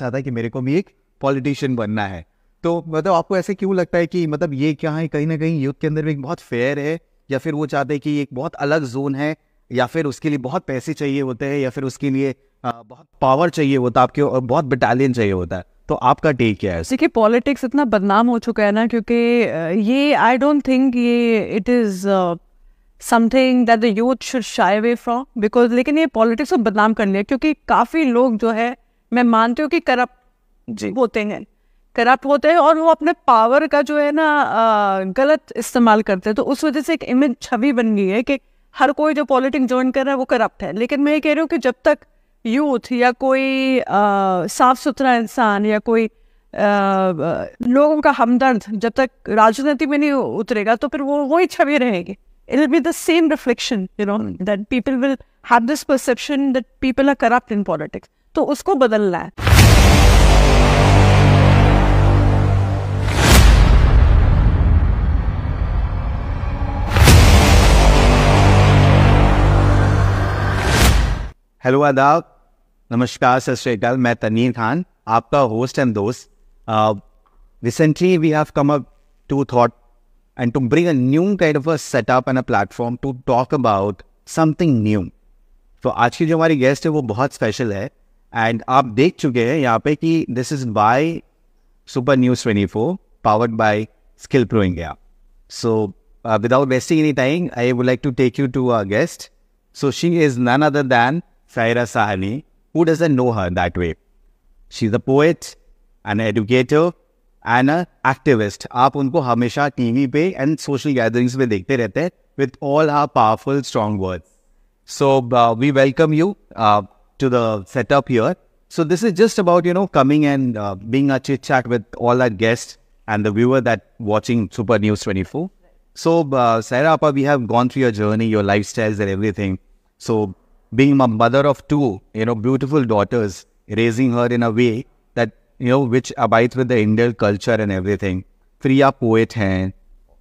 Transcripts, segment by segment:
चाहता कि मेरे को भी एक पॉलिटिशियन बनना है तो मतलब आपको ऐसे क्यों लगता है कि मतलब ये क्या है कहीं ना कहीं यूथ के अंदर भी एक बहुत फेयर है या फिर वो चाहते हैं कि एक बहुत अलग जोन है या फिर उसके लिए बहुत पैसे चाहिए होते हैं या फिर उसके लिए बहुत पावर चाहिए होता है आपके बहुत बटालियन चाहिए होता है तो आपका टेक क्या है देखिए पॉलिटिक्स इतना बदनाम हो चुका है ना क्योंकि ये आई डोंट थिंक ये it is something that the youth should shy away from because लेकिन ये पॉलिटिक्स को बदनाम कर लिया क्योंकि काफ़ी लोग जो है मैं मानती हूँ कि करप्ट जी होते हैं करप्ट होते हैं और वो अपने पावर का जो है ना गलत इस्तेमाल करते हैं तो उस वजह से एक इमेज छवि बन गई है कि हर कोई जो पॉलिटिक्स ज्वाइन कर रहा है वो करप्ट है लेकिन मैं ये कह रही हूँ कि जब तक यूथ या कोई साफ सुथरा इंसान या कोई आ, लोगों का हमदर्द जब तक राजनीति में नहीं उतरेगा तो फिर वो वही छवि रहेगी it be the same reflection you know that people will have this perception that people are corrupt in politics तो उसको बदलना है हेलो आदाब नमस्कार सत श्रीकाल मैं तनीर खान आपका होस्ट एंड दोस्त recently we have come up to thought and to bring a new kind of a setup and a platform to talk about something new तो आज की जो हमारी गेस्ट है वो बहुत स्पेशल है एंड आप देख चुके हैं यहाँ पे कि this is by super news twenty four powered by skill pro India so without wasting any time I would like to take you to a guest so she is none other than Sahni Sahani, who doesn't know her that way. She's a poet, an educator, and an activist. आप उनको हमेशा TV पे and social gatherings में देखते रहते हैं with all our powerful strong word so we welcome you to the setup here. So this is just about, you know, coming and uh, being a chit chat with all our guests and the viewer that watching Super News 24. So, uh, Sarah Appa, we have gone through your journey, your lifestyles and everything. So, being a mother of two, you know, beautiful daughters, raising her in a way that, you know, which abides with the Indian culture and everything. Priya poet हैं,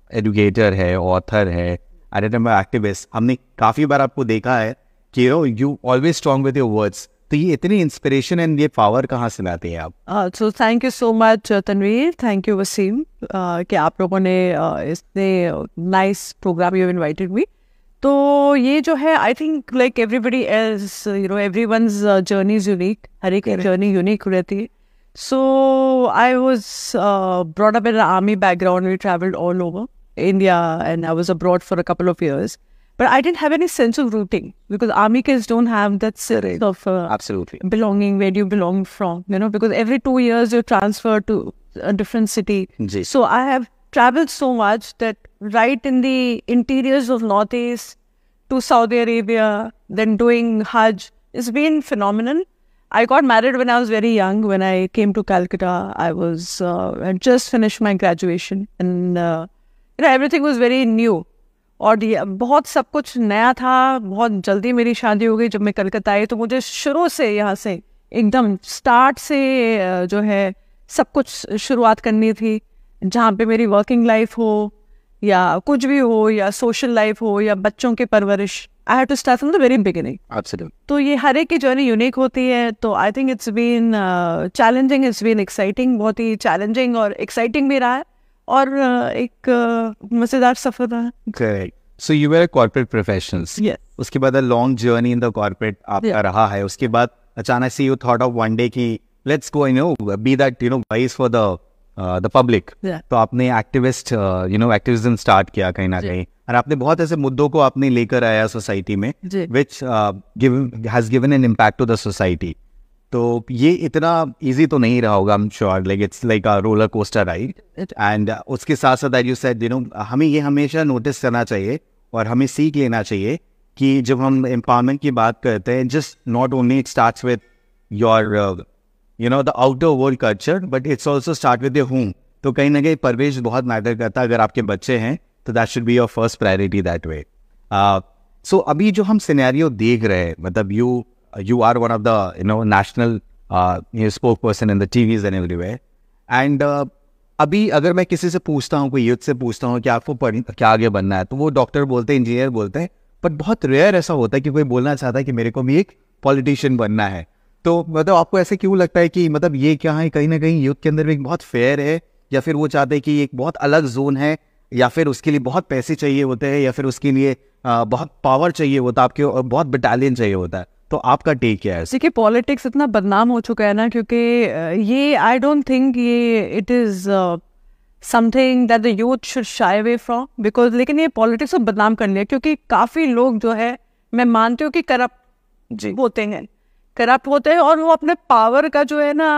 educator है, author है, I remember activist. हमने काफ़ी बार आपको देखा है कि you you always strong with your words तो ये इतनी इंस्पिरेशन एंड ये पावर कहाँ से लाते हैं आप so thank you so much Tanveer thank you Waseem कि आप लोगों ने इतने nice programme you invited me तो ये जो है I think like everybody else you know journey unique हर एक जर्नी यूनिक रहती है so I was brought up in army background we all over India and I was abroad for a couple of years But I didn't have any sense of rooting because army kids don't have that sense right. of uh, absolutely belonging. Where do you belong from? You know, because every two years you transfer to a different city. Yes. So I have traveled so much that right in the interiors of Northeast to Saudi Arabia, then doing Hajj, it's been phenomenal. I got married when I was very young. When I came to Calcutta, I was uh, I just finished my graduation, and uh, you know everything was very new. और ये बहुत सब कुछ नया था बहुत जल्दी मेरी शादी हो गई जब मैं कलकत्ता आई तो मुझे शुरू से यहाँ से एकदम स्टार्ट से जो है सब कुछ शुरुआत करनी थी जहाँ पे मेरी वर्किंग लाइफ हो या कुछ भी हो या सोशल लाइफ हो या बच्चों के परवरिश I have to start from the very beginning तो ये हर एक की जर्नी यूनिक होती है तो I think it's been challenging it's been exciting बहुत ही चैलेंजिंग और एक्साइटिंग भी रहा है और एक मज़ेदार सफ़र रहा correct so you were corporate professionals उसके बाद a long journey in the corporate आपका रहा है उसके बाद अचानक से you thought of one day की let's go you know be that you know voice for the the public तो आपने activist you know activism start किया कहीं ना कहीं और आपने बहुत ऐसे मुद्दों को आपने लेकर आया सोसाइटी में which has given an impact to the society तो ये इतना इजी तो नहीं रहा होगा I am sure like it's like a roller coaster ride and उसके साथ साथ I you said you know हमें ये हमेशा नोटिस करना चाहिए और हमें सीख लेना चाहिए कि जब हम एम्पावरमेंट की बात करते हैं just not only it start with your you know the outer world culture but it's also start with your home तो कहीं ना कहीं परवेश बहुत मैटर करता है अगर आपके बच्चे हैं तो that should be your first priority that way so अभी जो हम सिनेरियो देख रहे हैं मतलब you Uh, you are one of the you know national uh, you know, spokesperson in the TVs and everywhere. And uh, अभी अगर मैं किसी से पूछता हूँ कोई यूथ से पूछता हूँ कि आपको क्या आगे बनना है तो वो डॉक्टर बोलते हैं इंजीनियर बोलते हैं बट बहुत रेयर ऐसा होता है कि कोई बोलना चाहता है कि मेरे को भी एक पॉलिटिशियन बनना है तो मतलब आपको ऐसे क्यों लगता है कि मतलब ये क्या है कहीं ना कहीं यूथ के अंदर भी एक बहुत फेयर है या फिर वो चाहते हैं कि एक बहुत अलग जोन है या फिर उसके लिए बहुत पैसे चाहिए होते हैं या फिर उसके लिए uh, बहुत पावर चाहिए होता है आपके बहुत बटालियन चाहिए होता है तो आपका टेक क्या है देखिए पॉलिटिक्स इतना बदनाम हो चुका है ना क्योंकि ये आई डोंट थिंक ये it is something that the youth should shy away from because लेकिन ये पॉलिटिक्स को बदनाम कर लिया क्योंकि काफ़ी लोग जो है मैं मानती हूँ कि करप्ट जी होते हैं करप्ट होते हैं और वो अपने पावर का जो है ना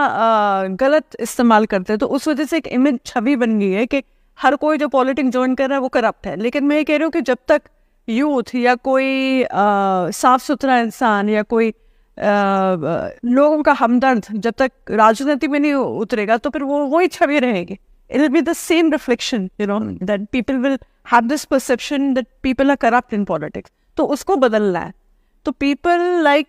गलत इस्तेमाल करते हैं तो उस वजह से एक इमेज छवि बन गई है कि हर कोई जो पॉलिटिक्स ज्वाइन कर रहा है वो करप्ट है लेकिन मैं ये कह रही हूँ कि जब तक यूथ या कोई साफ सुथरा इंसान या कोई आ, लोगों का हमदर्द जब तक राजनीति में नहीं उतरेगा तो फिर वो वही छवि रहेगी it will be the same reflection you know, mm. that people will have this perception that people are corrupt तो उसको बदलना है तो people like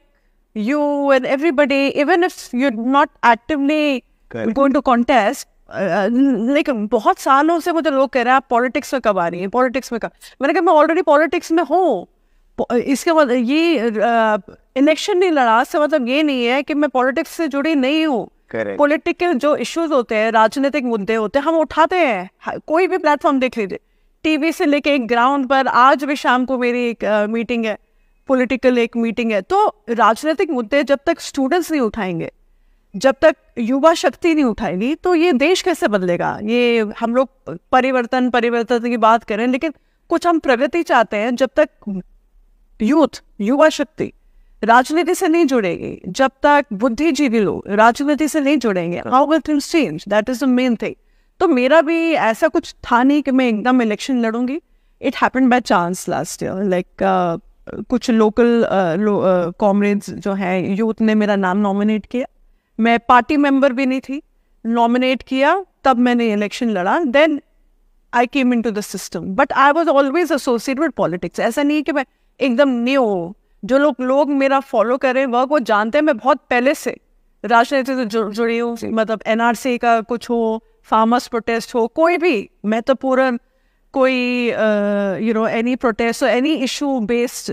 you and everybody even if you not actively going to contest लेकिन बहुत सालों से मुझे लोग कह रहे हैं आप पॉलिटिक्स में कब आ रही हैं पॉलिटिक्स में कब मैंने कहा मैं ऑलरेडी पॉलिटिक्स में हूँ इसके मतलब ये इलेक्शन नहीं लड़ा इसका मतलब ये नहीं है कि मैं पॉलिटिक्स से जुड़ी नहीं हूँ पॉलिटिकल जो इश्यूज होते हैं राजनीतिक मुद्दे होते हैं हम उठाते हैं कोई भी प्लेटफॉर्म देख लीजिए टीवी से लेके एक ग्राउंड पर आज भी शाम को मेरी एक मीटिंग है पॉलिटिकल एक मीटिंग है तो राजनीतिक मुद्दे जब तक स्टूडेंट्स नहीं उठाएंगे जब तक युवा शक्ति नहीं उठाएगी तो ये देश कैसे बदलेगा ये हम लोग परिवर्तन परिवर्तन की बात करें लेकिन कुछ हम प्रगति चाहते हैं जब तक यूथ युवा शक्ति राजनीति से नहीं जुड़ेगी जब तक बुद्धिजीवी लोग राजनीति से नहीं जुड़ेंगे how will things change that is the main thing तो मेरा भी ऐसा कुछ था नहीं कि मैं एकदम इलेक्शन लड़ूंगी it happen by chance last year like कुछ लोकल कॉमरेड्स uh, uh, जो हैं यूथ ने मेरा नाम नॉमिनेट किया मैं पार्टी मेंबर भी नहीं थी नॉमिनेट किया तब मैंने इलेक्शन लड़ा then I came into the system but I was always associate with politics ऐसा नहीं है कि मैं एकदम न्यू हूँ जो लोग लोग मेरा फॉलो करें वह वो जानते हैं मैं बहुत पहले से राजनीति से जुड़ी हूँ मतलब एनआरसी का कुछ हो फार्मर्स प्रोटेस्ट हो कोई भी मैं तो पूरा कोई you know any protest any issue based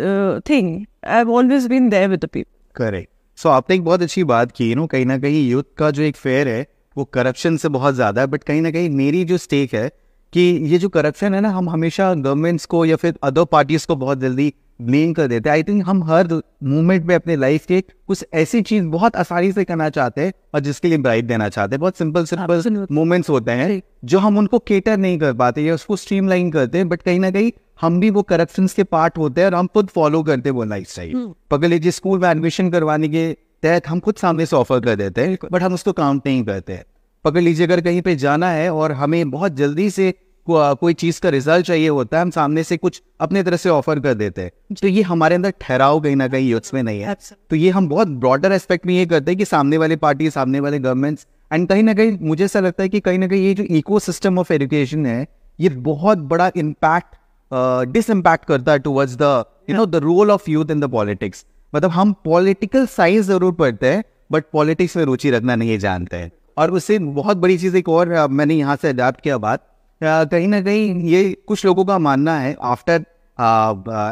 thing I have always been there with the people correct so आपने एक बहुत अच्छी बात की नो कहीं ना कहीं यूथ का जो एक फेयर है वो करप्शन से बहुत ज़्यादा है बट कहीं ना कहीं मेरी जो स्टेक है कि ये जो करप्शन है ना हम हमेशा गवर्नमेंट्स को या फिर अदर पार्टीज़ को बहुत जल्दी ब्लेम कर देते हैं आई थिंक हम हर मोमेंट में अपने लाइफ के कुछ ऐसी चीज़ बहुत आसानी से करना चाहते हैं और जिसके लिए ब्राइट देना चाहते हैं बहुत सिंपल सिंपल मूवमेंट्स होते हैं जो हम उनको केटर नहीं कर पाते या उसको स्ट्रीमलाइन करते हैं बट कहीं ना कहीं हम भी वो करप्शन के पार्ट होते हैं और हम खुद फॉलो करते हैं वो लाइफ स्टाइल पगले जिस स्कूल में एडमिशन करवाने के तहत हम खुद सामने से ऑफर कर देते हैं बट हम उसको काउंट नहीं करते हैं पकड़ लीजिए अगर कहीं पे जाना है और हमें बहुत जल्दी से को, कोई चीज़ का रिजल्ट चाहिए होता है हम सामने से कुछ अपने तरह से ऑफर कर देते हैं तो ये हमारे अंदर ठहराव कहीं ना कहीं यूथ्स में नहीं है तो ये हम बहुत ब्रॉडर एस्पेक्ट में ये करते हैं कि सामने वाले पार्टी सामने वाले गवर्नमेंट्स एंड कहीं ना कहीं मुझे ऐसा लगता है कि कहीं ना कहीं ये जो इको ऑफ एजुकेशन है ये बहुत बड़ा इम्पैक्ट इम्पैक्ट करता है towards the you know the role of youth in the politics मतलब हम पॉलिटिकल साइंस जरूर पढ़ते हैं बट पॉलिटिक्स में रुचि रखना नहीं जानते हैं और उससे बहुत बड़ी चीज़ एक और मैंने यहाँ से अडाप्ट किया बात कहीं ना कहीं ये कुछ लोगों का मानना है आफ्टर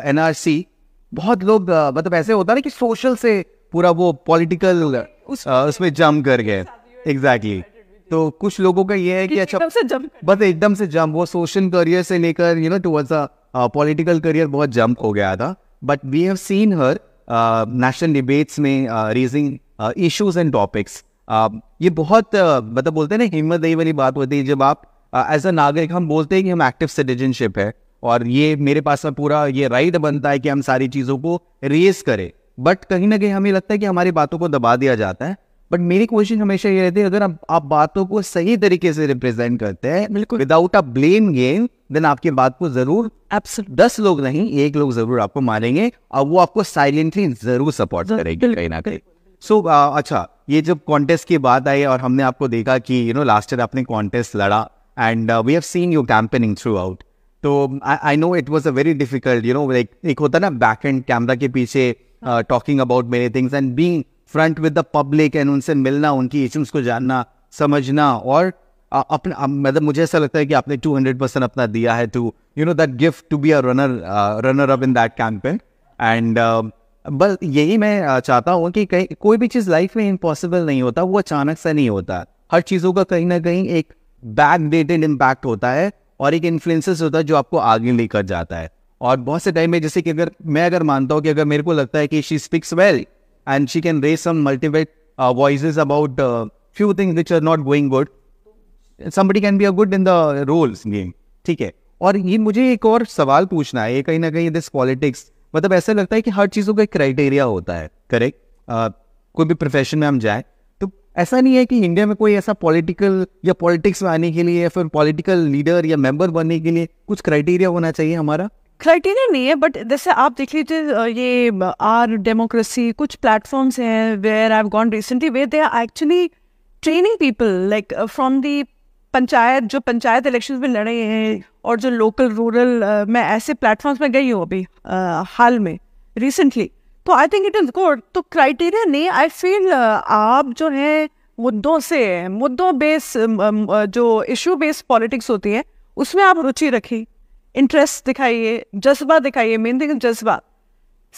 एन आर सी बहुत लोग मतलब ऐसे होता ना कि सोशल से पूरा वो पॉलिटिकल उसमें जम कर गए एग्जैक्टली तो कुछ लोगों का ये है कि अच्छा एकदम से जंप बस एकदम से जंप वो सोशल करियर से लेकर you know towards a political career बहुत जंप हो गया था but we have seen her national debates में रेजिंग इश्यूज एंड टॉपिक्स ये बहुत uh, मतलब बोलते हैं ना हिम्मत दही वाली बात होती है जब आप एज uh, अ नागरिक हम बोलते हैं कि हम एक्टिव सिटीजनशिप है और ये मेरे पास में पूरा ये राइट बनता है कि हम सारी चीज़ों को रेस करें बट कहीं ना कहीं हमें लगता है कि हमारी बातों को दबा दिया जाता है बट मेरी कोशिश हमेशा ये रहती है अगर आप, बातों को सही तरीके से रिप्रेजेंट करते हैं बिल्कुल without a blame game then आपकी बात को जरूर दस लोग नहीं एक लोग जरूर आपको मारेंगे और वो आपको साइलेंटली जरूर सपोर्ट करेंगे कहीं ना कहीं सो अच्छा ये जब कॉन्टेस्ट की बात आई और हमने आपको देखा कि यू नो लास्ट ईयर आपने कॉन्टेस्ट लड़ा and we have seen you campaigning throughout तो I know it was a very difficult you know like एक होता ना बैक एंड कैमरा के पीछे talking about many things and being front with the public and उनसे मिलना उनकी issues को जानना समझना और अपना मतलब मुझे ऐसा लगता है कि आपने 200 परसेंट अपना दिया है to you know that gift to be a runner runner up in that campaign and बस यही मैं चाहता हूँ कि कहीं कोई भी चीज़ लाइफ में इम्पॉसिबल नहीं होता वो अचानक से नहीं होता हर चीज़ों का कहीं ना कहीं एक बैक डेटेड इम्पैक्ट होता है और एक इन्फ्लुएंसेस होता है जो आपको आगे लेकर जाता है और बहुत से टाइम में जैसे कि अगर मैं अगर मानता हूँ कि अगर मेरे को लगता है कि she speaks well and she can raise some multiple uh, voices about uh, few things which are not going good. Somebody can be a good in the roles game. ठीक है और ये मुझे एक और सवाल पूछना है कहीं ना कहीं दिस पॉलिटिक्स मतलब ऐसा लगता है कि हर चीज़ों का एक क्राइटेरिया होता है करेक्ट uh, कोई भी प्रोफेशन में हम जाए तो ऐसा नहीं है कि इंडिया में कोई ऐसा पॉलिटिकल या पॉलिटिक्स में आने के लिए या फिर पॉलिटिकल लीडर या मेंबर बनने के लिए कुछ क्राइटेरिया होना चाहिए हमारा क्राइटेरिया नहीं है बट जैसे आप देख लीजिए ये आर डेमोक्रेसी कुछ प्लेटफॉर्म्स हैं where I gone recently where they are actually training people like from the panchayat जो पंचायत इलेक्शन में लड़े हैं और जो लोकल रूरल मैं ऐसे प्लेटफॉर्म्स में गई हूँ अभी हाल में रिसेंटली तो I think it is good तो क्राइटेरिया नहीं आई फील आप जो हैं मुद्दों से मुद्दों बेस जो इशू बेस्ड पॉलिटिक्स होती है उसमें आप रुचि रखी इंटरेस्ट दिखाइए जज्बा दिखाइए मेन थिंग जज्बा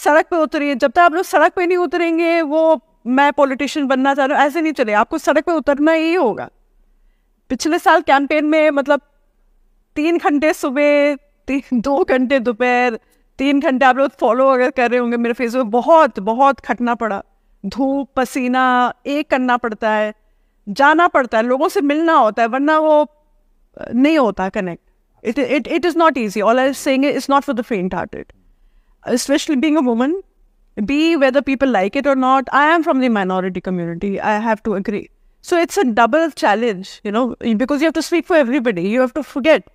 सड़क पे उतरिए जब तक आप लोग सड़क पे नहीं उतरेंगे वो मैं पॉलिटिशियन बनना चाह रहा हूँ ऐसे नहीं चले आपको सड़क पे उतरना ही होगा पिछले साल कैंपेन में मतलब तीन घंटे सुबह तीन दो घंटे दोपहर तीन घंटे आप लोग फॉलो अगर कर रहे होंगे मेरे फेसबुक बहुत बहुत खटना पड़ा धूप पसीना एक करना पड़ता है जाना पड़ता है लोगों से मिलना होता है वरना वो नहीं होता connect It, it, it is not easy. All I'm saying is it's not for the faint-hearted. Especially being a woman, be whether people like it or not, I am from the minority community. I have to agree. So it's a double challenge, you know, because you have to speak for everybody. You have to forget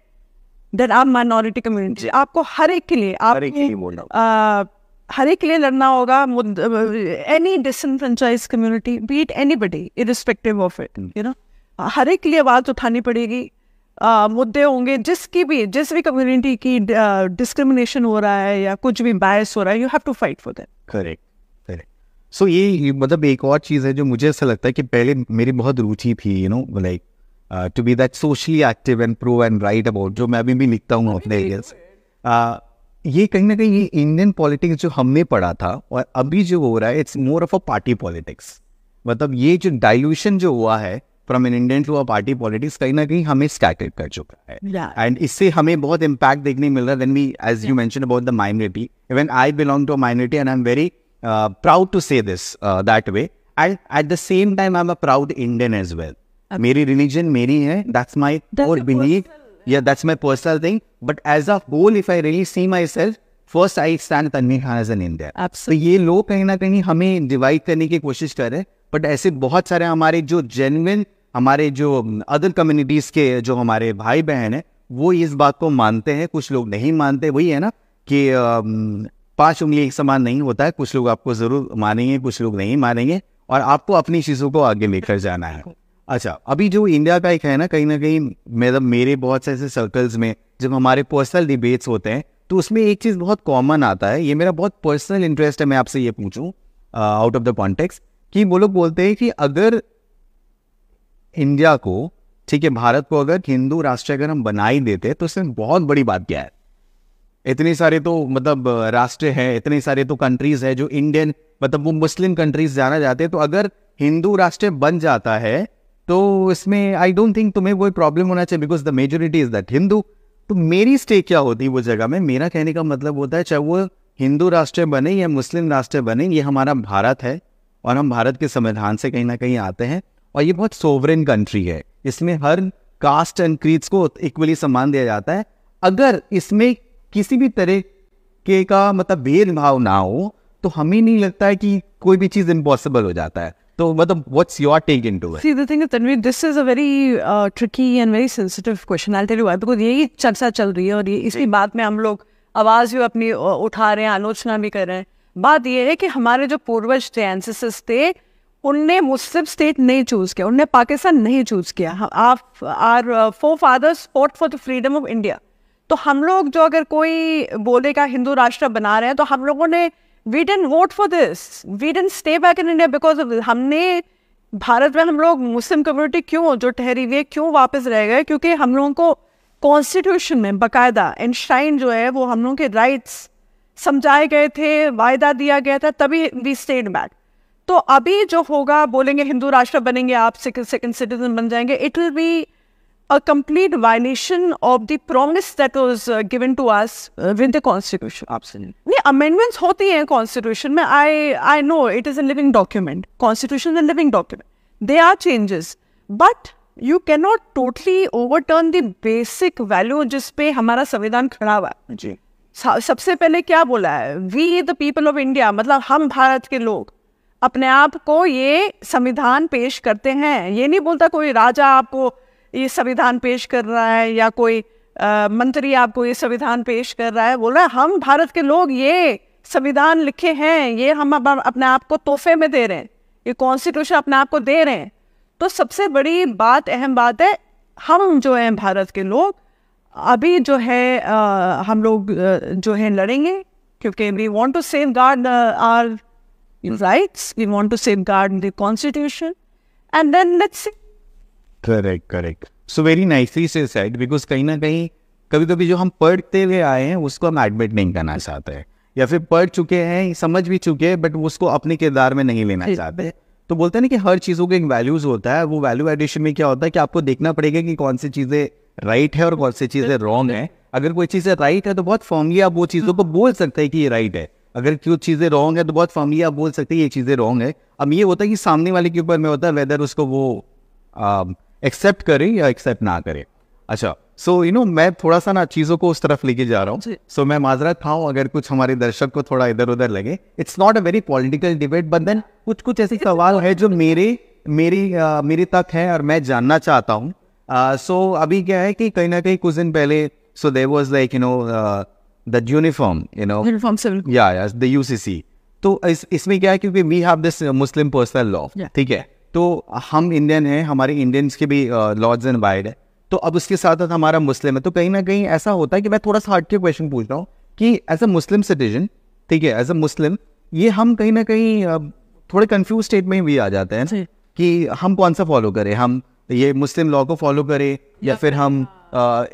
that I'm minority community. आपको हर एक के लिए आप हर एक के लिए बोलना हर एक के लिए लड़ना होगा Any disenfranchised community beat anybody, irrespective of it, hmm. you know. No हर एक के लिए आवाज़ उठानी पड़ेगी आ, मुद्दे होंगे जिसकी भी जिस भी कम्युनिटी की डिस्क्रिमिनेशन हो रहा है या कुछ भी बायस हो रहा है you have to fight for that correct correct so ये मतलब एक और चीज़ है जो मुझे ऐसा लगता है कि पहले मेरी बहुत रुचि थी you know like to be that socially active and pro and right about जो मैं अभी भी लिखता हूँ अपने एरियस ये कहीं ना कहीं ये इंडियन पॉलिटिक्स जो हमने पढ़ा था और अभी जो हो रहा है it's more of a party politics मतलब ये जो डाइल्यूशन जो हुआ है from an Indian to a party politics कहीं ना कहीं हमें स्कैटर कर चुका है एंड इससे हमें बहुत इम्पैक्ट देखने मिल रहा है we as you mention about the minority even I belong to a minority and I am very proud to say this that way and at the same time I am a proud Indian as well मेरी religion मेरी है that's my और believe yeah that's my personal thing but as a whole if i really see myself first i stand tanvi khan as an indian absolutely so ye log kahin na kahin hame divide karne ki koshish kar rahe but ऐसे बहुत सारे हमारे जो genuine हमारे जो other communities के जो हमारे भाई बहन हैं वो इस बात को मानते हैं कुछ लोग नहीं मानते वही है ना कि पांच उंगली एक समान नहीं होता है कुछ लोग आपको ज़रूर मानेंगे कुछ लोग नहीं मानेंगे और आपको अपनी चीज़ों को आगे लेकर जाना है अच्छा अभी जो इंडिया का एक है ना कहीं ना कहीं मतलब मेरे बहुत से ऐसे सर्कल्स में जब हमारे पर्सनल डिबेट्स होते हैं तो उसमें एक चीज़ बहुत कॉमन आता है ये मेरा बहुत पर्सनल इंटरेस्ट है मैं आपसे ये पूछू आउट ऑफ द कॉन्टेक्स्ट कि वो लोग बोलते हैं कि अगर इंडिया को ठीक है भारत को अगर हिंदू राष्ट्र अगर हम बना ही देते तो इसमें बहुत बड़ी बात क्या है इतने सारे तो मतलब राष्ट्र हैं इतने सारे तो कंट्रीज है जो इंडियन मतलब वो मुस्लिम कंट्रीज जाना जाते हैं तो अगर हिंदू राष्ट्र बन जाता है तो इसमें आई डोंट थिंक तुम्हें कोई प्रॉब्लम होना चाहिए because the majority is that Hindu तो मेरी स्टे क्या होती है वो जगह में मेरा कहने का मतलब होता है चाहे वो हिंदू राष्ट्र बने या मुस्लिम राष्ट्र बने ये हमारा भारत है और हम भारत के संविधान से कहीं ना कहीं आते हैं और ये बहुत सोवरेन कंट्री है इसमें हर कास्ट एंड क्रीड्स को इक्वली सम्मान दिया जाता है अगर इसमें किसी भी तरह के का मतलब भेदभाव ना हो तो हमें नहीं लगता है कि कोई भी चीज़ इम्पॉसिबल हो जाता है तो मतलब what's your take into it see the thing is this is a very tricky and very sensitive question I tell you because यही चर्चा चल रही है और ये इसी बात में हम लोग आवाज़ भी अपनी उठा रहे हैं आलोचना भी कर रहे हैं बात यह है कि हमारे जो पूर्वज थे एनसेसर्स थे उनने मुस्लिम स्टेट नहीं चूज किया उनने पाकिस्तान नहीं चूज किया आप our forefathers fought for the freedom of India तो हम लोग जो अगर कोई बोलेगा हिंदू राष्ट्र बना रहे हैं तो हम लोगों ने we done vote for this we done stay back in India because हमने भारत में हम लोग मुस्लिम कम्युनिटी क्यों जो ठहरी हुई है क्यों वापस रह गए क्योंकि हम लोगों को कॉन्स्टिट्यूशन में बाकायदा एंड जो है वो हम लोगों के राइट्स समझाए गए थे वायदा दिया गया था तभी वी स्टेड बैक तो अभी जो होगा बोलेंगे हिंदू राष्ट्र बनेंगे आप सेकंड सिटीजन बन जाएंगे it will be a complete violation of the promise that was given to us in the constitution नहीं अमेंडमेंट्स होती हैं कॉन्स्टिट्यूशन में I I know it is a living document constitution is a living document they are changes but you cannot not totally overturn the basic value जिसपे हमारा संविधान खड़ा हुआ जी सबसे पहले क्या बोला है we the people of India मतलब हम भारत के लोग अपने आप को ये संविधान पेश करते हैं ये नहीं बोलता कोई राजा आपको ये संविधान पेश कर रहा है या कोई आ, मंत्री आपको ये संविधान पेश कर रहा है बोल रहा है हम भारत के लोग ये संविधान लिखे हैं ये हम अपने आप को तोहफे में दे रहे हैं ये कॉन्स्टिट्यूशन अपने आप को दे रहे हैं तो सबसे बड़ी बात अहम बात है हम जो हैं भारत के लोग अभी जो है आ, हम लोग जो है लड़ेंगे क्योंकि we want to safeguard our rights we want to safeguard the constitution and then let's correct correct so very nicely से सेड बिकॉज कहीं ना कहीं कभी कभी जो हम पढ़ते हुए आए हैं उसको हम एडमिट नहीं करना चाहते हैं या फिर पढ़ चुके हैं समझ भी चुके हैं बट उसको अपने किरदार में नहीं लेना चाहते तो बोलते हैं ना कि हर चीज़ों के एक वैल्यूज़ होता है वो वैल्यू एडिशन में क्या होता है कि आपको देखना पड़ेगा कि कौन सी चीज़ें राइट है और कौन सी चीज़ें रॉन्ग है अगर कोई चीज़ें राइट है तो बहुत फॉर्मली आप वो चीज़ों को हम्म। बोल सकते हैं कि ये राइट है अगर कुछ चीज़ें रॉन्ग है तो बहुत फॉर्मली आप बोल सकते हैं ये चीज़ें रॉन्ग है अब ये होता है कि सामने वाले के ऊपर में होता है वेदर उसको वो एक्सेप्ट um, करे या एक्सेप्ट ना करे अच्छा सो यू नो मैं थोड़ा सा ना चीज़ों को उस तरफ लेके जा रहा हूँ सो so, मैं माजरत था अगर कुछ हमारे दर्शक को थोड़ा इधर उधर लगे it's not a very political debate but then कुछ कुछ ऐसे सवाल है जो मेरे मेरी uh, मेरे तक है और मैं जानना चाहता हूँ सो uh, अभी क्या है कि कहीं ना कहीं कुछ दिन पहले so there was like you know the uniform you know uniform civil या द यूसीसी तो इस इसमें क्या है क्योंकि we have this Muslim personal law ठीक है तो हम इंडियन हैं हमारे इंडियंस के भी लॉज एंड वाइड है तो अब उसके साथ साथ हमारा मुस्लिम है तो कहीं ना कहीं ऐसा होता है कि मैं थोड़ा सा हार्ट के क्वेश्चन पूछ रहा हूँ कि एज अ मुस्लिम सिटीजन ठीक है एज अ मुस्लिम ये हम कहीं ना कहीं uh, थोड़े कंफ्यूज स्टेट में भी आ जाते हैं कि हम कौन सा फॉलो करें हम ये मुस्लिम लॉ को फॉलो करे या फिर हम हाँ।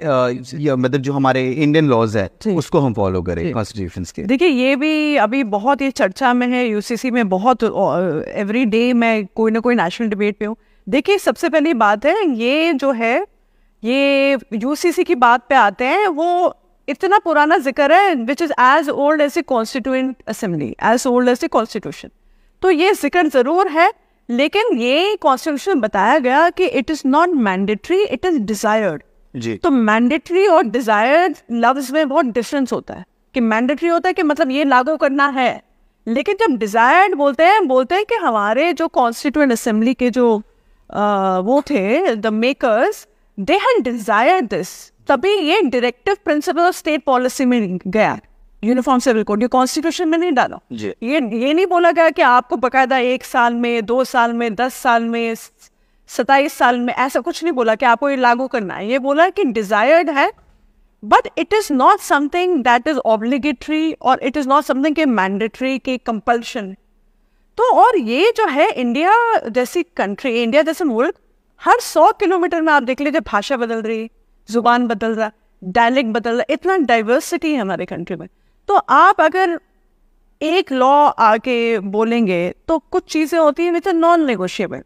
या मतलब जो हमारे इंडियन लॉज है उसको हम फॉलो करें कॉन्स्टिट्यूशन के देखिए ये भी अभी बहुत ये चर्चा में है यूसीसी में बहुत एवरी डे मैं कोई ना कोई नेशनल डिबेट पे हूँ देखिए सबसे पहली बात है ये जो है ये यूसीसी की बात पे आते हैं वो इतना पुराना जिक्र है which is as old as a constituent assembly as old as a constitution तो ये जिक्र ज़रूर है लेकिन ये कॉन्स्टिट्यूशन बताया गया कि it is not mandatory it is desired जी तो मैंडेटरी और डिजायर्ड लव्स में बहुत डिफरेंस होता है कि मैंडेटरी होता है कि मतलब ये लागू करना है लेकिन जब डिजायर्ड बोलते हैं बोलते हैं कि हमारे जो कॉन्स्टिट्यूंट असेंबली के जो आ, वो थे the makers they had desired this तभी ये directive principle of state policy में गया यूनिफॉर्म सिविल कोड ये कॉन्स्टिट्यूशन में नहीं डाला ये ये नहीं बोला गया कि आपको बकायदा एक साल में दो साल में दस साल में सताईस साल में ऐसा कुछ नहीं बोला कि आपको ये लागू करना है ये बोला कि डिजायर्ड है but it is not something that is obligatory और इट इज़ नॉट समथिंग के मैंडेटरी के कंपल्शन तो और ये जो है इंडिया जैसी कंट्री इंडिया जैसे मुल्क हर सौ किलोमीटर में आप देख लीजिए भाषा बदल रही जुबान बदल रहा डायलेक्ट बदल रहा इतना डाइवर्सिटी है हमारे कंट्री में तो आप अगर एक लॉ आके बोलेंगे तो कुछ चीज़ें होती हैं which are non negotiable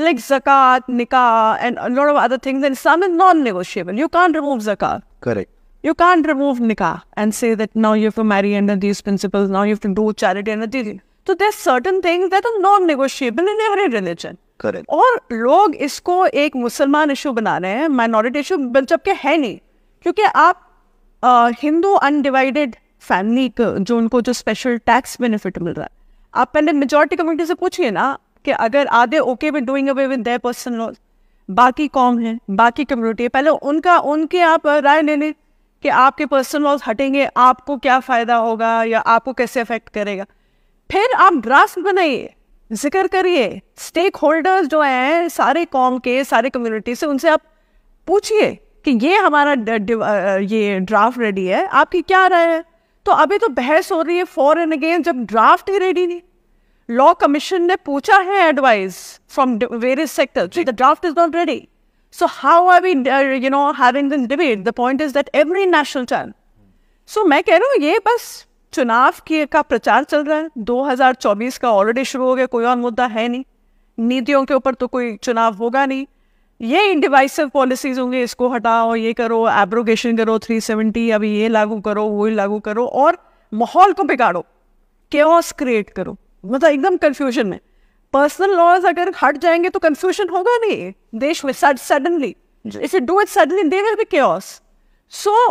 like जक़ात निकाह and lot of other things and sum is non negotiable you can't remove जक़ात correct you can't remove nikah and say that now you have to marry under these principles, now you have to do charity under these. So there's certain things that are non-negotiable in every religion. Correct. और लोग इसको एक मुसलमान issue बना रहे हैं minority issue जबकि है नहीं क्योंकि आप हिंदू अनडिवाइडेड फैमिली जो उनको जो स्पेशल टैक्स बेनिफिट मिल रहा है आप पहले मेजोरिटी कम्युनिटी से पूछिए ना कि अगर आधे okay with doing away with their personal laws बाकी कॉम है बाकी कम्युनिटी है पहले उनका उनके आप राय लेने कि आपके पर्सनल लॉज हटेंगे आपको क्या फ़ायदा होगा या आपको कैसे अफेक्ट करेगा फिर आप ड्राफ्ट बनाइए जिक्र करिए स्टेक होल्डर्स जो हैं सारे कॉम के सारे कम्युनिटी से उनसे आप पूछिए कि ये हमारा ये ड्राफ्ट रेडी है आपकी क्या राय है तो अभी तो बहस हो रही है फॉर एंड अगेन जब ड्राफ्ट ही रेडी नहीं लॉ कमीशन ने पूछा है advice from various sector the draft is not ready so how are we you know है point is debate? Every national is so मैं कह रहा हूँ ये बस चुनाव के का प्रचार चल रहा है 2024 का ऑलरेडी शुरू हो गया कोई और मुद्दा है नहीं नीतियों के ऊपर तो कोई चुनाव होगा नहीं ये इंडिवाइसिव पॉलिसीज होंगे इसको हटाओ ये करो एब्रोगेशन करो 370 अभी ये लागू करो वो लागू करो और माहौल को बिगाड़ो केस क्रिएट करो मतलब एकदम कंफ्यूजन में पर्सनल लॉज अगर हट जाएंगे तो कंफ्यूजन होगा नहीं देश में suddenly if you do it suddenly they will be case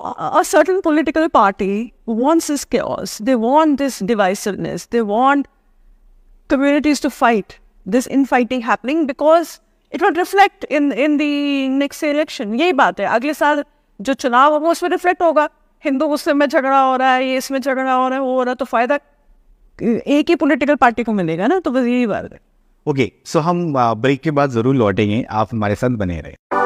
a certain political party wants this this they want this divisiveness they want communities to fight this in fighting happening because it would reflect in in the next election यही बात है अगले साल जो चुनाव होगा उसमें reflect होगा हिंदू मुस्लिम में झगड़ा हो रहा है ये इसमें झगड़ा हो रहा है वो हो रहा है तो फायदा एक ही पॉलिटिकल पार्टी को मिलेगा ना तो बस यही बात है ओके सो हम ब्रेक के बाद जरूर लौटेंगे आप हमारे साथ बने रहें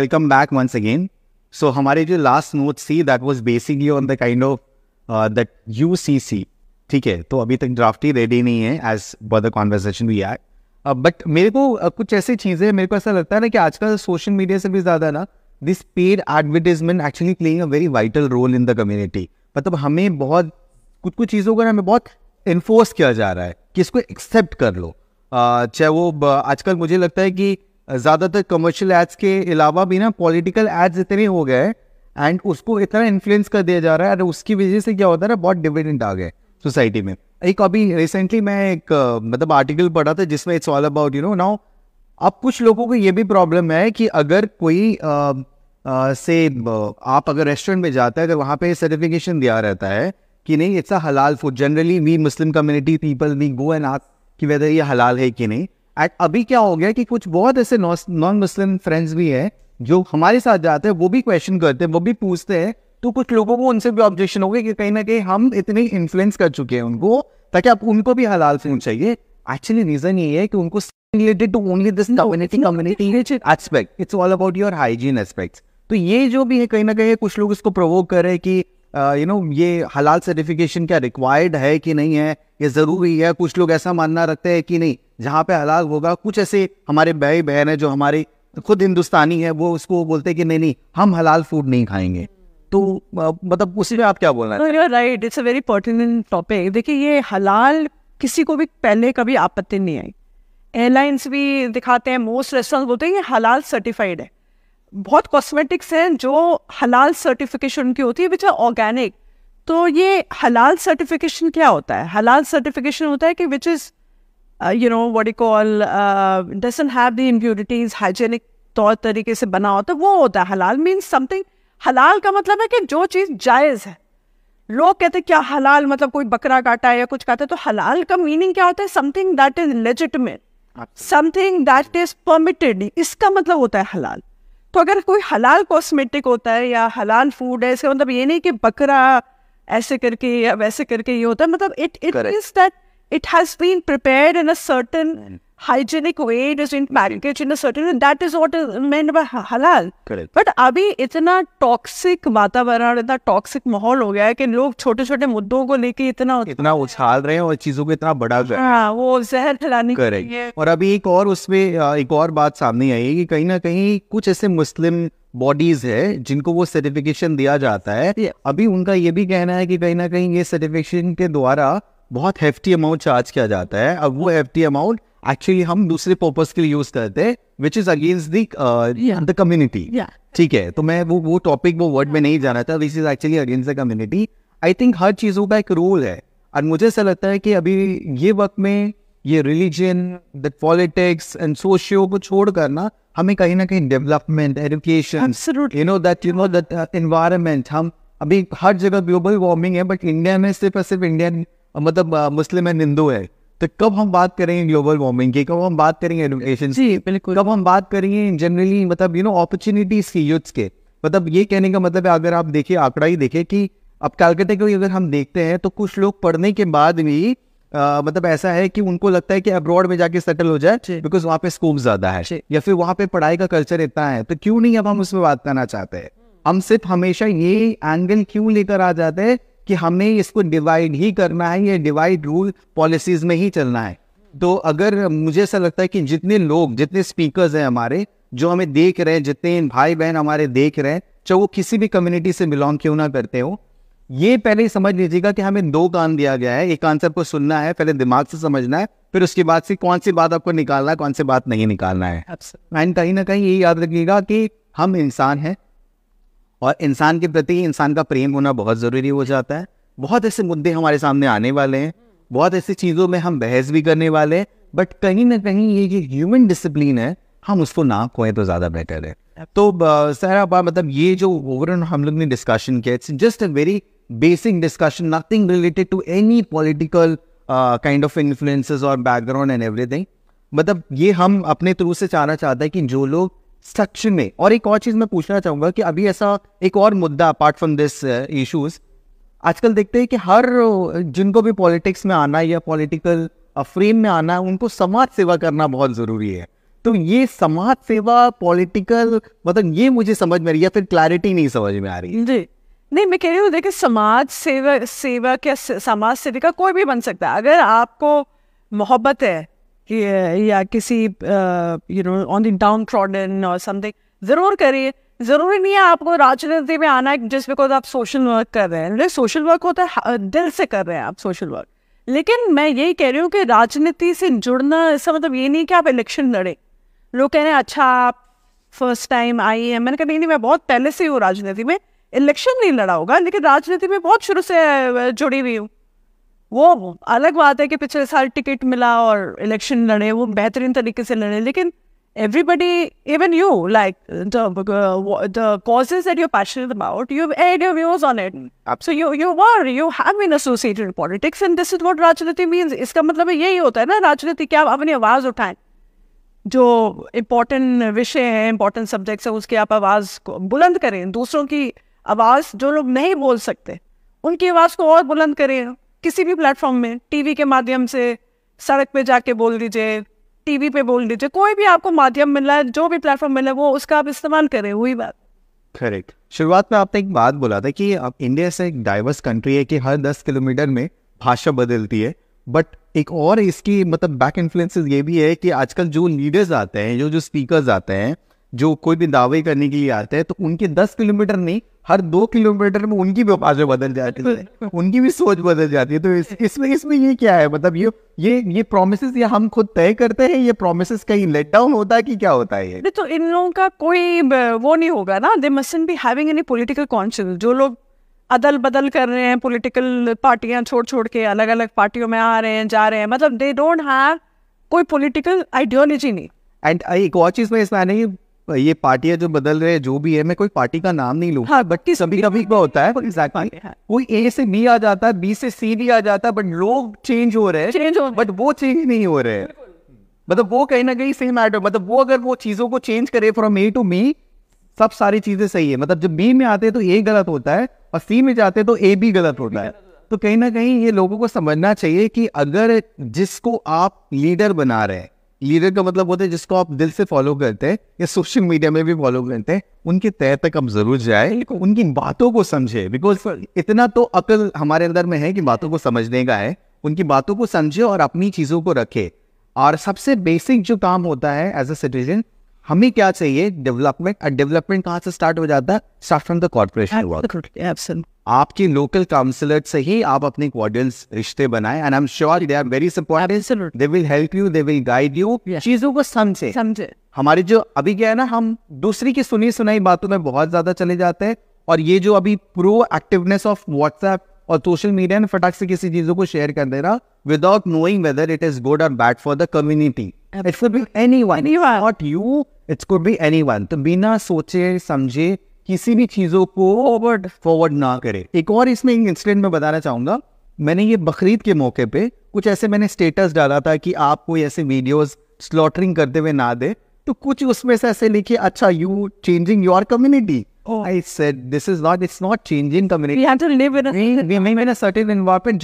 welcome back once again so हमारे जो last note see that was basically on the kind of that you see see ठीक है तो अभी तक ड्राफ्ट ही रेडी नहीं है as per the conversation we are but मेरे को uh, कुछ ऐसी चीज़ें मेरे को ऐसा लगता है ना कि आजकल सोशल मीडिया से भी ज़्यादा ना this paid advertisement actually playing a very vital role in the community मतलब हमें बहुत कुछ कुछ चीज़ों को हमें बहुत इन्फोर्स किया जा रहा है कि इसको एक्सेप्ट कर लो uh, चाहे वो uh, आजकल मुझे लगता है कि ज़्यादातर कमर्शियल एड्स के अलावा भी ना पॉलिटिकल एड्स इतने हो गए एंड उसको इतना इन्फ्लुएंस कर दिया जा रहा है और उसकी वजह से क्या होता है ना बहुत डिविडेंट आ गए सोसाइटी में एक अभी रिसेंटली मैं एक मतलब आर्टिकल पढ़ा था जिसमें it's all about you know now अब कुछ लोगों को ये भी प्रॉब्लम है कि अगर कोई आ, आ, से आप अगर रेस्टोरेंट में जाते हैं अगर तो वहाँ पे सर्टिफिकेशन दिया रहता है कि नहीं इट्स अ हलाल food generally we Muslim community people we go and ask कि वेदर ये हलाल है कि नहीं अभी क्या हो गया कि कुछ बहुत ऐसे नॉन मुस्लिम फ्रेंड्स भी हैं जो हमारे साथ जाते हैं वो भी क्वेश्चन करते हैं वो भी पूछते हैं तो कुछ लोगों को उनसे भी ऑब्जेक्शन हो गया कि कहीं ना कहीं हम इतने इन्फ्लुएंस कर चुके हैं उनको ताकि आप उनको भी हलाल से चाहिए एक्चुअली रीजन ये है कि उनको related to only this aspect it's all about your hygiene तो ये जो भी है कहीं ना कहीं कुछ लोग इसको प्रोवोक कर रहे हैं कि यू uh, नो ये हलाल सर्टिफिकेशन क्या रिक्वायर्ड है कि नहीं है ये ज़रूरी है कुछ लोग ऐसा मानना रखते हैं कि नहीं जहाँ पे हलाल होगा कुछ ऐसे हमारे भाई बहन है जो हमारे खुद हिंदुस्तानी है वो उसको बोलते हैं कि नहीं नहीं हम हलाल फूड नहीं खाएंगे तो मतलब उसी में आप क्या बोलना है right it's a very pertinent topic देखिए ये हलाल किसी को भी पहले कभी आपत्ति नहीं आई एयरलाइंस भी दिखाते हैं मोस्ट रेस्टोरेंट बोलते हैं ये हलाल सर्टिफाइड है बहुत कॉस्मेटिक्स हैं जो हलाल सर्टिफिकेशन की होती है विच आर ऑर्गेनिक तो ये हलाल सर्टिफिकेशन क्या होता है हलाल सर्टिफिकेशन होता है कि which is you know what what call you have uh, doesn't hygienic तौर तरीके से बना होता है वो होता है हलाल मीन्स समथिंग हलाल का मतलब है कि जो चीज़ जायज़ है लोग कहते हैं क्या हलाल मतलब कोई बकरा काटा है या कुछ काटा है तो हलाल का मीनिंग क्या होता है something that is legitimate something that is permitted इसका मतलब होता है हलाल तो अगर कोई हलाल कॉस्मेटिक होता है या हलाल फूड है इसका मतलब ये नहीं कि बकरा ऐसे करके या वैसे करके ये होता है मतलब it it is that it has been prepared in a certain mm. hygienic way. It has been mm-hmm. packaged in a certain way. That is what is meant by halal. Correct. But अभी इतना toxic वातावरण इतना toxic माहौल हो गया है कि लोग छोटे छोटे मुद्दों को लेके इतना इतना उछाल रहे हैं और चीजों को इतना बड़ा कर हाँ, वो जहर फैलाने करेक्ट और अभी एक और उसमें एक और बात सामने आई कि कहीं ना कहीं कुछ ऐसे मुस्लिम बॉडीज है जिनको वो सर्टिफिकेशन दिया जाता है yeah. अभी उनका ये भी कहना है कि कहीं ना कहीं ये सर्टिफिकेशन के द्वारा बहुत हेफ्टी अमाउंट चार्ज किया जाता है अब वो हेफ्टी अमाउंट एक्चुअली हम दूसरे पर्पज के लिए यूज करते हैं which is against the community ठीक है तो मैं वो वो टॉपिक वो वर्ड में नहीं जाना था this is actually against the community I think हर चीज़ों का एक रोल है और मुझे ऐसा लगता है कि अभी ये वक्त में ये religion the politics and socio को छोड़ करना हमें कहीं ना कहीं development education you know that you know that environment हम अभी हर जगह ग्लोबल वार्मिंग है बट इंडिया में सिर्फ और सिर्फ इंडियन मतलब मुस्लिम एंड हिंदू है तो कब हम बात करेंगे ग्लोबल वार्मिंग की कब हम बात करेंगे एजुकेशन जी बिल्कुल कब हम बात करेंगे जनरली मतलब यू नो अपॉर्चुनिटीज की यूथ्स के मतलब ये कहने का मतलब है अगर आप देखिए आंकड़ा ही देखे कि अब कैलकाटा को अगर हम देखते हैं तो कुछ लोग पढ़ने के बाद भी आ, मतलब ऐसा है कि उनको लगता है कि अब्रॉड में जाके सेटल हो जाए बिकॉज वहाँ पे स्कोप ज्यादा है या फिर वहाँ पे पढ़ाई का कल्चर इतना है तो क्यों नहीं अब हम उसमें बात करना चाहते हैं हम सिर्फ हमेशा ये एंगल क्यों लेकर आ जाते हैं कि हमें इसको डिवाइड ही करना है ये डिवाइड रूल पॉलिसीज में ही चलना है तो अगर मुझे ऐसा लगता है कि जितने लोग जितने स्पीकर्स हैं हमारे जो हमें देख रहे हैं जितने भाई बहन हमारे देख रहे हैं चाहे वो किसी भी कम्युनिटी से बिलोंग क्यों ना करते हो ये पहले ही समझ लीजिएगा कि हमें दो कान दिया गया है एक आंसर को सुनना है पहले दिमाग से समझना है फिर उसके बाद से कौन सी बात आपको निकालना है कौन सी बात नहीं निकालना है एंड कहीं ना कहीं ये याद रखिएगा कि हम इंसान हैं और इंसान के प्रति इंसान का प्रेम होना बहुत ज़रूरी हो जाता है बहुत ऐसे मुद्दे हमारे सामने आने वाले हैं बहुत ऐसी चीज़ों में हम बहस भी करने वाले हैं बट कहीं ना कहीं ये जो ह्यूमन डिसिप्लिन है हम उसको ना खोए तो ज़्यादा बेटर है तो सर आप मतलब ये जो ओवरऑल हम लोग ने डिस्कशन किया it's just a very basic discussion nothing related to any political kind of influences और बैकग्राउंड एंड एवरीथिंग मतलब ये हम अपने थ्रू से चाहना चाहते हैं कि जो लोग सच में और एक और चीज़ मैं पूछना चाहूंगा कि अभी ऐसा एक और मुद्दा अपार्ट फ्रॉम दिस इशूज़ आजकल देखते हैं कि हर जिनको भी पॉलिटिक्स में आना या पॉलिटिकल फ्रेम uh, में आना उनको समाज सेवा करना बहुत ज़रूरी है तो ये समाज सेवा पॉलिटिकल मतलब ये मुझे समझ में आ रही है या फिर क्लैरिटी नहीं समझ में आ रही जी नहीं मैं कह रही हूँ देखिए समाज सेवा सेवा क्या समाज सेविका कोई भी बन सकता है अगर आपको मोहब्बत है या किसी you know on the downtrodden और समथिंग ज़रूर करिए ज़रूरी नहीं है आपको राजनीति में आना है जिस बिकॉज आप सोशल वर्क कर रहे हैं सोशल वर्क होता है uh, दिल से कर रहे हैं आप सोशल वर्क लेकिन मैं यही कह रही हूँ कि राजनीति से जुड़ना इसका मतलब ये नहीं कि आप इलेक्शन लड़े लोग कह रहे हैं अच्छा आप फर्स्ट टाइम आई है मैंने कहा नहीं नहीं मैं बहुत पहले से हूँ राजनीति में इलेक्शन नहीं लड़ा होगा लेकिन राजनीति में बहुत शुरू से uh, जुड़ी हुई हूँ वो अलग बात है कि पिछले साल टिकट मिला और इलेक्शन लड़े वो बेहतरीन तरीके से लड़े लेकिन everybody, even you, like the uh, the causes that you're passionate about, you've aired your views on it. Absolutely. So you you were, you have been associated in politics, and this is what राजनीति means. इसका मतलब यही होता है ना राजनीति क्या आप अपनी आवाज़ उठाएं जो इम्पोर्टेंट विषय हैं इम्पोर्टेंट सब्जेक्ट्स हैं उसकी आप आवाज़ को बुलंद करें दूसरों की आवाज़ जो लोग नहीं बोल सकते उनकी आवाज़ को और बुलंद करें किसी भी प्लेटफॉर्म में टीवी के माध्यम से सड़क पे जाके बोल दीजिए टीवी पे बोल दीजिए कोई भी आपको माध्यम मिला है जो भी प्लेटफॉर्म मिला है वो उसका आप इस्तेमाल करें वही बात करेक्ट शुरुआत में आपने एक बात बोला था कि इंडिया से एक डाइवर्स कंट्री है कि हर दस किलोमीटर में भाषा बदलती है बट एक और इसकी मतलब बैक इन्फ्लुएंसेस ये भी है कि आजकल जो लीडर्स आते हैं जो जो स्पीकर्स आते हैं जो कोई भी दावे करने के लिए आते हैं तो उनके दस किलोमीटर नहीं हर दो किलोमीटर में उनकी भी आवाजें बदल जाती है उनकी भी सोच बदल जाती है तो इसमें इस इसमें ये क्या है मतलब ये ये ये प्रोमिस या हम खुद तय करते हैं ये प्रोमिस कहीं लेट डाउन होता है कि क्या होता है ये तो इन लोगों का कोई वो नहीं होगा ना they mustn't be having any political conscious जो लोग अदल बदल कर रहे हैं पोलिटिकल पार्टियां छोड़ छोड़ के अलग अलग पार्टियों में आ रहे हैं जा रहे हैं मतलब दे डोंट हैव कोई पोलिटिकल आइडियोलॉजी नहीं एंड एक और चीज में इसमें आने की ये पार्टियां जो बदल रहे हैं जो भी है मैं कोई पार्टी का नाम नहीं लू हाँ, बट सभी कभी का होता है एग्जैक्टली कोई ए से बी आ जाता है बी से सी भी आ जाता है बट लोग चेंज हो रहे हैं चेंज हो बट वो चेंज नहीं हो रहे हैं मतलब वो कहीं ना कहीं सेम मैटर मतलब वो अगर वो चीज़ों को चेंज करे फ्रॉम ए टू मी सब सारी चीज़ें सही है मतलब जब बी में आते हैं तो ए गलत होता है और सी में जाते हैं तो ए भी गलत होता है तो कहीं ना कहीं ये लोगों को समझना चाहिए कि अगर जिसको आप लीडर बना रहे हैं लीडर का मतलब होता है जिसको आप दिल से फॉलो करते हैं या सोशल मीडिया में भी फॉलो करते हैं उनके तय तक हम जरूर जाए उनकी बातों को समझे बिकॉज इतना तो अकल हमारे अंदर में है कि बातों को समझने का है उनकी बातों को समझे और अपनी चीज़ों को रखे और सबसे बेसिक जो काम होता है एज अ सिटीजन हमें क्या चाहिए डेवलपमेंट और डेवलपमेंट कहाँ से स्टार्ट हो जाता है स्टार्ट फ्रॉम द कॉर्पोरेशन आपकी लोकल काउंसिलर से ही आप अपने क्वाड्रल्स रिश्ते बनाए and I am sure they are very support they will help you they will guide you चीजों को समझे समझे हमारे जो अभी क्या है ना हम दूसरी की सुनी सुनाई बातों में बहुत ज्यादा चले जाते हैं और ये जो अभी प्रो एक्टिवनेस ऑफ व्हाट्सएप और सोशल मीडिया ने फटाक से किसी चीजों को शेयर कर देना without knowing whether it is good और bad for the community it's be anyone not you it's good be anyone तो बिना सोचे समझे किसी भी चीज़ों को फॉरवर्ड फॉरवर्ड ना करे एक और इसमें एक इंसिडेंट में बताना चाहूंगा मैंने ये बकरीद के मौके पे कुछ ऐसे मैंने स्टेटस डाला था कि आप कोई ऐसे वीडियोस स्लॉटरिंग करते हुए ना दे तो कुछ उसमें से ऐसे लिखे अच्छा you changing your community Oh. I said, this is not, it's not changing community.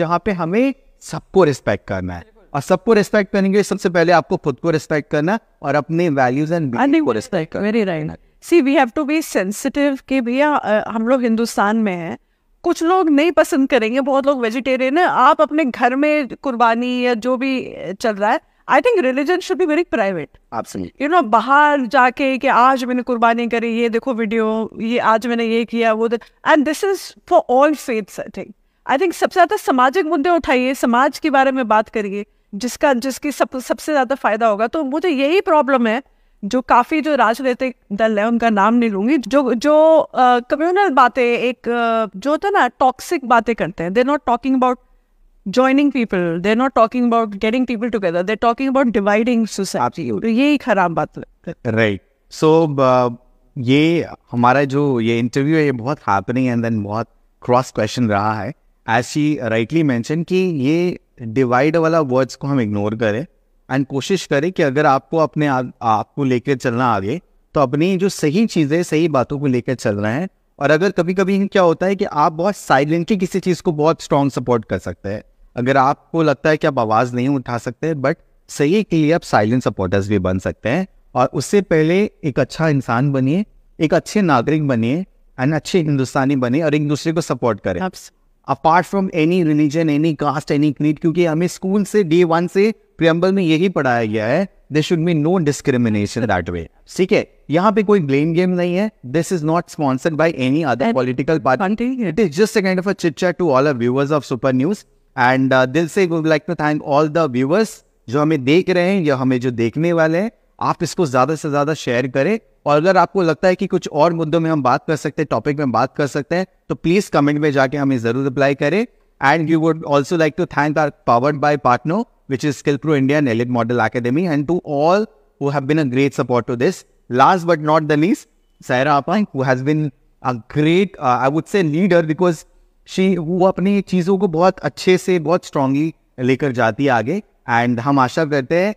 जहाँ पे हमें सबको रिस्पेक्ट करना है और सबको रिस्पेक्ट करने के लिए सबसे पहले आपको खुद को रिस्पेक्ट करना और अपने वैल्यूज एंड को रिस्पेक्ट करना very right see we have to be sensitive कि भैया हम लोग हिंदुस्तान में हैं कुछ लोग नहीं पसंद करेंगे बहुत लोग वेजिटेरियन है आप अपने घर में कुर्बानी या जो भी चल रहा है I think religion should be very private you know बाहर जाके कि आज मैंने कुर्बानी करी ये देखो वीडियो ये आज मैंने ये किया वो and this is for all faith I think I think सबसे ज़्यादा सामाजिक मुद्दे उठाइए समाज के बारे में बात करिए जिसका जिसकी सब सबसे ज़्यादा फायदा होगा तो मुझे यही प्रॉब्लम है जो काफ़ी जो राजनीतिक दल है उनका नाम नहीं लूंगी जो जो कम्युनल बातें एक uh, जो होता ना टॉक्सिक बातें करते हैं they not talking about joining people they not talking about getting people together they talking about dividing society यही खराब बात राइट सो so, uh, ये हमारा जो ये इंटरव्यू है ये बहुत हैपनिंग एंड देन बहुत क्रॉस क्वेश्चन रहा है एज शी राइटली मैंशन कि ये डिवाइड वाला वर्ड्स को हम इग्नोर करें एंड कोशिश करें कि अगर आपको अपने आप आपको लेकर चलना आगे तो अपनी जो सही चीज़ें सही बातों को लेकर चल रहे हैं और अगर कभी कभी क्या होता है कि आप बहुत साइलेंटली किसी चीज़ को बहुत स्ट्रॉन्ग सपोर्ट कर सकते हैं अगर आपको लगता है कि आप आवाज़ नहीं उठा सकते बट सही के लिए आप साइलेंट सपोर्टर्स भी बन सकते हैं और उससे पहले एक अच्छा इंसान बनिए एक अच्छे नागरिक बनिए एंड अच्छे हिंदुस्तानी बने और एक दूसरे को सपोर्ट करें apart from any religion any caste any creed क्योंकि हमें स्कूल से डे वन से प्रियम्बल में यही पढ़ाया गया है they should be no discrimination that way ठीक है यहाँ पे कोई ब्लेम गेम नहीं है this is not sponsored by any other political party it is just a kind of a chit to all viewers of super news and दिल से would like to thank all the viewers जो हमें देख रहे हैं या हमें जो देखने वाले हैं आप इसको ज़्यादा से ज़्यादा शेयर करें और अगर आपको लगता है कि कुछ और मुद्दों में हम बात कर सकते हैं टॉपिक में बात कर सकते हैं तो प्लीज़ कमेंट में जाके हमें ज़रूर अप्लाई करें and you would also like to thank our powered by partner which is Skill Pro India and Elite Model Academy, and to all who have been a great support to this. Last but not the least, Saira Appa, who has been a great, uh, I would say, leader because she who अपने चीज़ों को बहुत अच्छे से बहुत strongly लेकर जाती है आगे एंड हम आशा करते हैं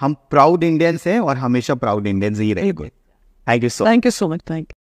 हम प्राउड इंडियंस हैं और हमेशा प्राउड इंडियंस ही रहेंगे thank you so thank you so much thank